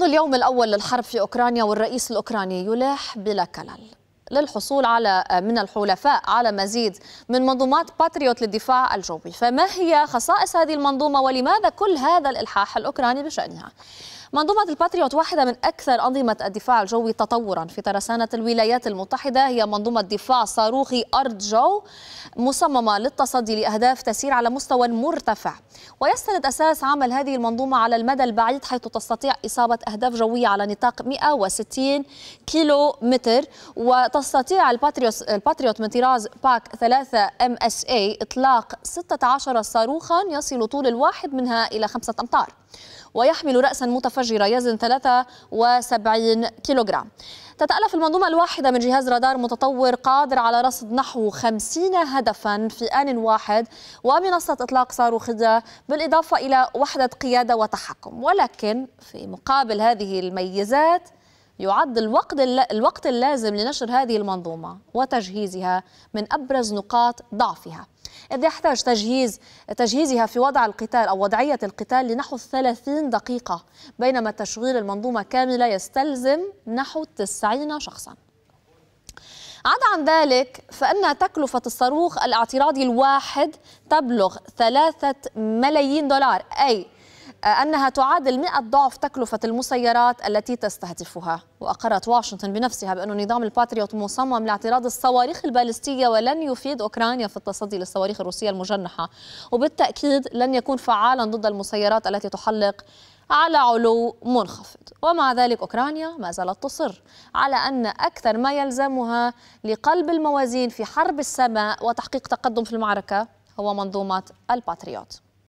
منذ اليوم الأول للحرب في أوكرانيا والرئيس الأوكراني يلاح بلا كلل للحصول على من الحلفاء على مزيد من منظومات باتريوت للدفاع الجوي فما هي خصائص هذه المنظومة ولماذا كل هذا الإلحاح الأوكراني بشأنها؟ منظومة الباتريوت واحدة من أكثر أنظمة الدفاع الجوي تطورا في ترسانة الولايات المتحدة هي منظومة دفاع صاروخي أرض جو مصممة للتصدي لأهداف تسير على مستوى مرتفع ويستند أساس عمل هذه المنظومة على المدى البعيد حيث تستطيع إصابة أهداف جوية على نطاق 160 كيلو متر وتستطيع الباتريوت, الباتريوت من طراز باك 3 ام اس اي إطلاق 16 صاروخا يصل طول الواحد منها إلى 5 أمتار ويحمل رأسا متفرقا المنفجرة يزن 73 كيلوغرام تتألف المنظومة الواحدة من جهاز رادار متطور قادر على رصد نحو 50 هدفا في آن واحد ومنصة إطلاق صاروخية بالإضافة إلى وحدة قيادة وتحكم ولكن في مقابل هذه الميزات يعد الوقت الوقت اللازم لنشر هذه المنظومه وتجهيزها من ابرز نقاط ضعفها إذ يحتاج تجهيز تجهيزها في وضع القتال أو وضعية القتال لنحو 30 دقيقة بينما تشغيل المنظومة كاملة يستلزم نحو 90 شخصا عدا عن ذلك فإن تكلفة الصاروخ الاعتراضي الواحد تبلغ ثلاثة ملايين دولار أي أنها تعادل 100 ضعف تكلفة المسيرات التي تستهدفها وأقرت واشنطن بنفسها بأن نظام الباتريوت مصمم لاعتراض الصواريخ البالستية ولن يفيد أوكرانيا في التصدي للصواريخ الروسية المجنحة وبالتأكيد لن يكون فعالا ضد المسيرات التي تحلق على علو منخفض ومع ذلك أوكرانيا ما زالت تصر على أن أكثر ما يلزمها لقلب الموازين في حرب السماء وتحقيق تقدم في المعركة هو منظومة الباتريوت